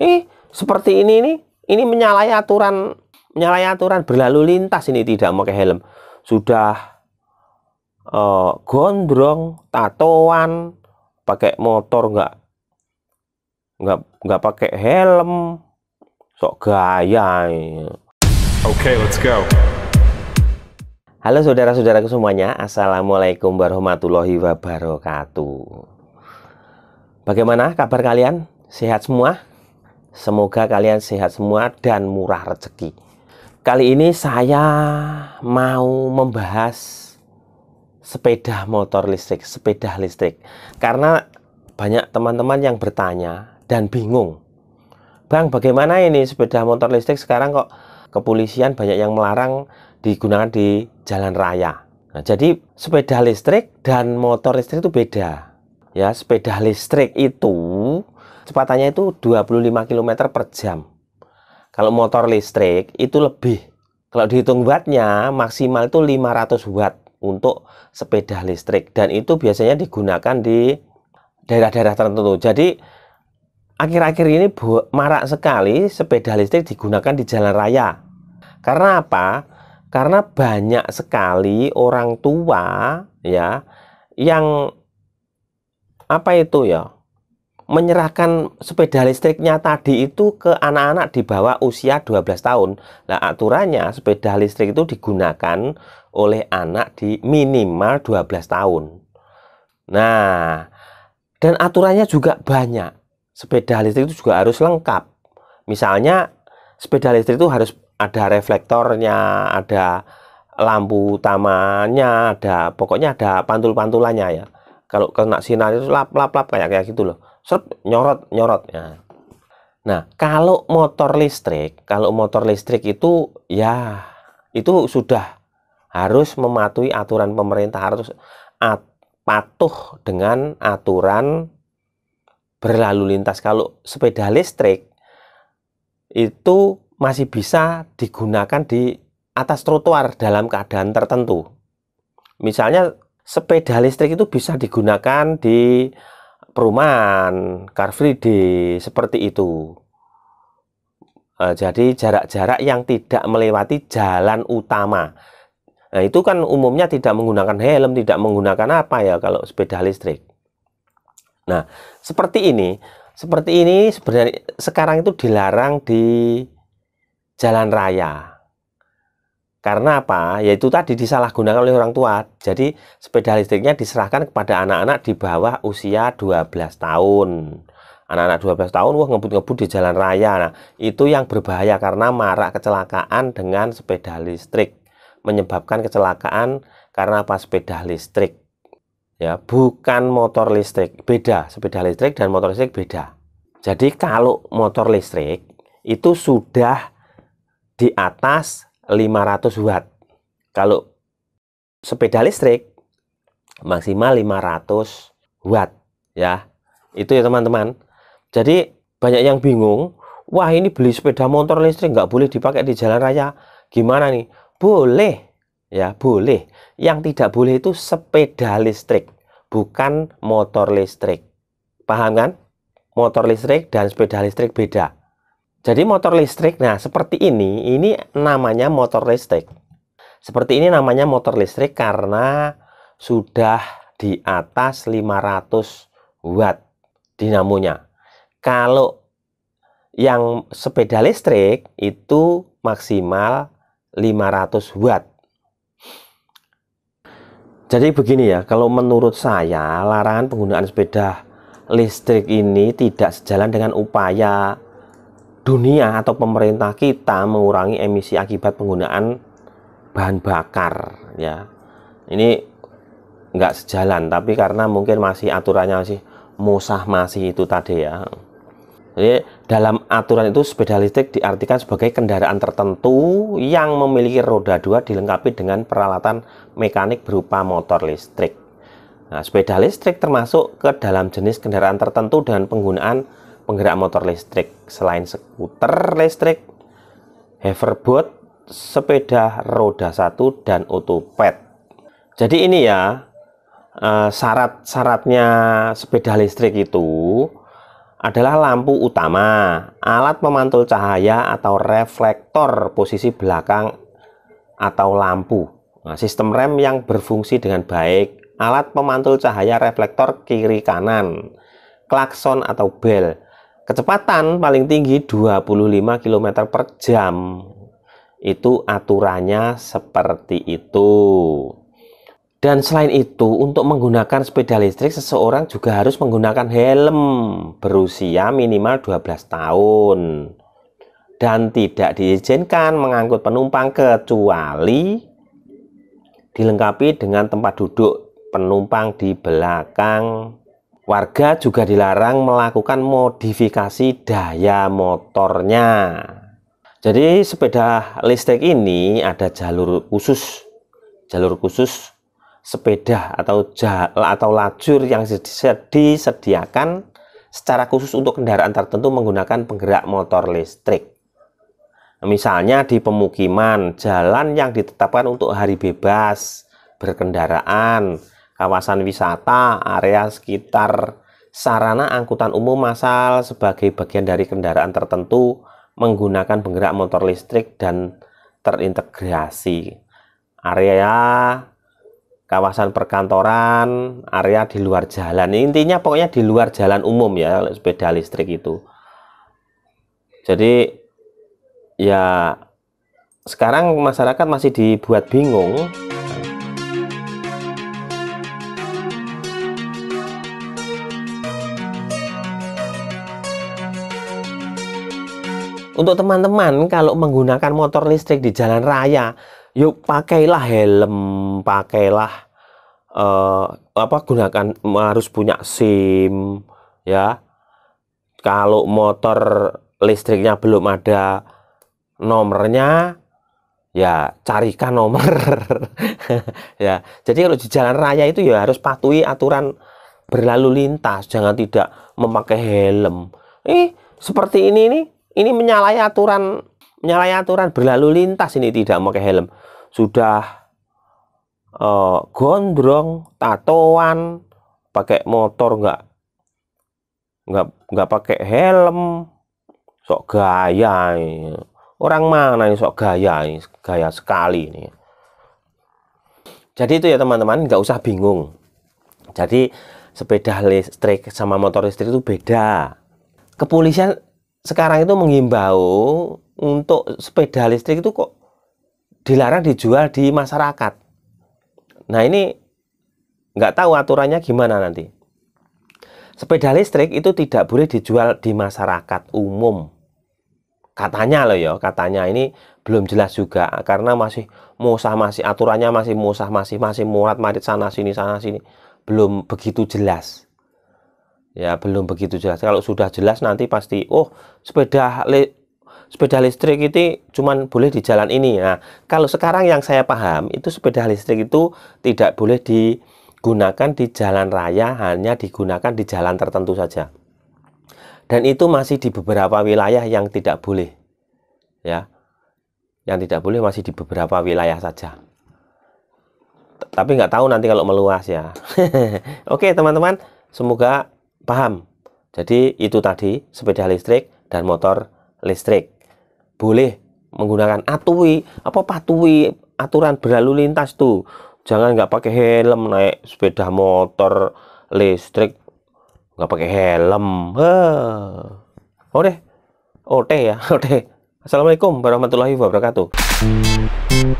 eh seperti ini ini ini menyalahi aturan menyalahi aturan berlalu lintas ini tidak pakai helm sudah uh, gondrong tatoan pakai motor nggak nggak nggak pakai helm sok gaya oke okay, let's go halo saudara-saudaraku semuanya assalamualaikum warahmatullahi wabarakatuh bagaimana kabar kalian sehat semua Semoga kalian sehat semua dan murah rezeki. Kali ini saya mau membahas sepeda motor listrik, sepeda listrik. Karena banyak teman-teman yang bertanya dan bingung. Bang, bagaimana ini sepeda motor listrik sekarang kok kepolisian banyak yang melarang digunakan di jalan raya. Nah, jadi sepeda listrik dan motor listrik itu beda. Ya, sepeda listrik itu kecepatannya itu 25 km per jam kalau motor listrik itu lebih kalau dihitung wattnya maksimal itu 500 watt untuk sepeda listrik dan itu biasanya digunakan di daerah-daerah tertentu jadi akhir-akhir ini marak sekali sepeda listrik digunakan di jalan raya karena apa? karena banyak sekali orang tua ya yang apa itu ya menyerahkan sepeda listriknya tadi itu ke anak-anak di bawah usia 12 tahun. Nah, aturannya sepeda listrik itu digunakan oleh anak di minimal 12 tahun. Nah, dan aturannya juga banyak. Sepeda listrik itu juga harus lengkap. Misalnya sepeda listrik itu harus ada reflektornya, ada lampu utamanya, ada pokoknya ada pantul-pantulannya ya. Kalau kena sinar itu lap-lap-lap kayak kayak gitu loh serp nyorot nyorot ya nah kalau motor listrik kalau motor listrik itu ya itu sudah harus mematuhi aturan pemerintah harus at, patuh dengan aturan berlalu lintas kalau sepeda listrik itu masih bisa digunakan di atas trotoar dalam keadaan tertentu misalnya sepeda listrik itu bisa digunakan di perumahan, car free day, seperti itu. Eh, jadi jarak-jarak yang tidak melewati jalan utama. Nah, itu kan umumnya tidak menggunakan helm, tidak menggunakan apa ya kalau sepeda listrik. Nah, seperti ini, seperti ini sebenarnya sekarang itu dilarang di jalan raya. Karena apa? Yaitu tadi disalahgunakan oleh orang tua. Jadi sepeda listriknya diserahkan kepada anak-anak di bawah usia 12 tahun. Anak-anak 12 tahun wah ngebut-ngebut di jalan raya. Nah, itu yang berbahaya karena marak kecelakaan dengan sepeda listrik. Menyebabkan kecelakaan karena apa? Sepeda listrik. Ya, bukan motor listrik. Beda, sepeda listrik dan motor listrik beda. Jadi kalau motor listrik itu sudah di atas 500 watt. Kalau sepeda listrik maksimal 500 watt ya. Itu ya teman-teman. Jadi banyak yang bingung, wah ini beli sepeda motor listrik nggak boleh dipakai di jalan raya. Gimana nih? Boleh ya, boleh. Yang tidak boleh itu sepeda listrik, bukan motor listrik. Paham kan? Motor listrik dan sepeda listrik beda. Jadi motor listrik, nah seperti ini, ini namanya motor listrik. Seperti ini namanya motor listrik karena sudah di atas 500 watt dinamonya. Kalau yang sepeda listrik itu maksimal 500 watt. Jadi begini ya, kalau menurut saya larangan penggunaan sepeda listrik ini tidak sejalan dengan upaya dunia atau pemerintah kita mengurangi emisi akibat penggunaan bahan bakar ya ini nggak sejalan tapi karena mungkin masih aturannya masih musah masih itu tadi ya jadi dalam aturan itu sepeda listrik diartikan sebagai kendaraan tertentu yang memiliki roda dua dilengkapi dengan peralatan mekanik berupa motor listrik nah, sepeda listrik termasuk ke dalam jenis kendaraan tertentu dan penggunaan penggerak motor listrik selain skuter listrik, hoverboard, sepeda roda satu dan otopet. Jadi ini ya eh, syarat-syaratnya sepeda listrik itu adalah lampu utama, alat pemantul cahaya atau reflektor posisi belakang atau lampu, nah, sistem rem yang berfungsi dengan baik, alat pemantul cahaya reflektor kiri kanan, klakson atau bel, Kecepatan paling tinggi 25 km per jam. Itu aturannya seperti itu. Dan selain itu, untuk menggunakan sepeda listrik, seseorang juga harus menggunakan helm berusia minimal 12 tahun. Dan tidak diizinkan mengangkut penumpang kecuali dilengkapi dengan tempat duduk penumpang di belakang Warga juga dilarang melakukan modifikasi daya motornya. Jadi sepeda listrik ini ada jalur khusus, jalur khusus sepeda atau jala, atau lajur yang disediakan secara khusus untuk kendaraan tertentu menggunakan penggerak motor listrik. Misalnya di pemukiman, jalan yang ditetapkan untuk hari bebas berkendaraan kawasan wisata, area sekitar sarana angkutan umum massal sebagai bagian dari kendaraan tertentu menggunakan penggerak motor listrik dan terintegrasi. Area kawasan perkantoran, area di luar jalan. Intinya pokoknya di luar jalan umum ya sepeda listrik itu. Jadi ya sekarang masyarakat masih dibuat bingung Untuk teman-teman kalau menggunakan motor listrik di jalan raya, yuk pakailah helm, pakailah uh, apa gunakan harus punya SIM ya. Kalau motor listriknya belum ada nomornya ya carikan nomor ya. Jadi kalau di jalan raya itu ya harus patuhi aturan berlalu lintas, jangan tidak memakai helm. Ih, seperti ini nih ini menyalahi aturan menyalahi aturan berlalu lintas ini tidak pakai helm sudah uh, gondrong tatoan pakai motor enggak enggak enggak pakai helm sok gaya orang mana ini sok gaya gaya sekali ini jadi itu ya teman-teman nggak usah bingung jadi sepeda listrik sama motor listrik itu beda kepolisian sekarang itu menghimbau untuk sepeda listrik itu kok dilarang dijual di masyarakat. Nah ini nggak tahu aturannya gimana nanti. Sepeda listrik itu tidak boleh dijual di masyarakat umum. Katanya loh ya, katanya ini belum jelas juga karena masih musah masih aturannya masih musah masih masih murat marit sana sini sana sini belum begitu jelas ya belum begitu jelas kalau sudah jelas nanti pasti oh sepeda sepeda listrik itu cuman boleh di jalan ini ya kalau sekarang yang saya paham itu sepeda listrik itu tidak boleh digunakan di jalan raya hanya digunakan di jalan tertentu saja dan itu masih di beberapa wilayah yang tidak boleh ya yang tidak boleh masih di beberapa wilayah saja tapi nggak tahu nanti kalau meluas ya oke teman-teman semoga paham. Jadi itu tadi sepeda listrik dan motor listrik. Boleh menggunakan atui apa patui aturan berlalu lintas tuh. Jangan nggak pakai helm naik sepeda motor listrik nggak pakai helm. Huh. Oke. Oke ya, oke. Assalamualaikum warahmatullahi wabarakatuh.